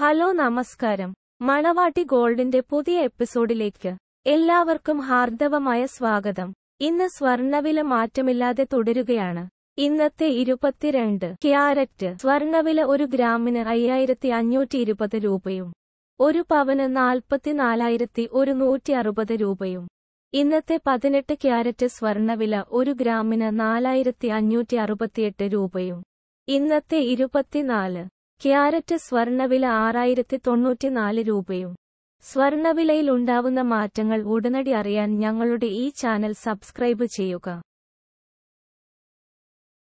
hello നമസ്കാരം മണവാട്ടി ഗോൾഡിന്റെ പുതിയ എപ്പിസോഡിലേക്ക് എല്ലാവർക്കും ഹാർദവമായ സ്വാഗതം ഇന്ന് സ്വർണവില മാറ്റമില്ലാതെ തുടരുകയാണ് ഇന്നത്തെ ഇരുപത്തിരണ്ട് ക്യാരറ്റ് സ്വർണവില ഒരു ഗ്രാമിന് അയ്യായിരത്തി അഞ്ഞൂറ്റി ഇരുപത് രൂപയും ഒരു പവന് നാൽപ്പത്തിനാലായിരത്തി ഒരു നൂറ്റി അറുപത് രൂപയും ഇന്നത്തെ പതിനെട്ട് ക്യാരറ്റ് സ്വർണവില ഒരു ഗ്രാമിന് നാലായിരത്തി അഞ്ഞൂറ്റി അറുപത്തിയെട്ട് രൂപയും ഇന്നത്തെ ഇരുപത്തിനാല് ക്യാരറ്റ് സ്വർണവില ആറായിരത്തി തൊണ്ണൂറ്റിനാല് രൂപയും സ്വർണവിലയിലുണ്ടാവുന്ന മാറ്റങ്ങൾ ഉടനടി അറിയാൻ ഞങ്ങളുടെ ഈ ചാനൽ സബ്സ്ക്രൈബ് ചെയ്യുക